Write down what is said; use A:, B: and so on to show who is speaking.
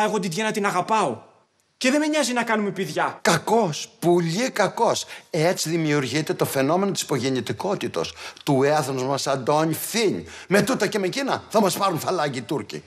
A: εγώ την Τιένα την αγαπάω. Και δεν με νοιάζει να κάνουμε παιδιά.
B: Κακός, πολύ κακός. Έτσι δημιουργείται το φαινόμενο της υπογεννητικότητα. Του έθνους μας Αντώνη Φθήν. Με τούτα και με εκείνα θα μας πάρουν φαλάκι οι Τούρκοι.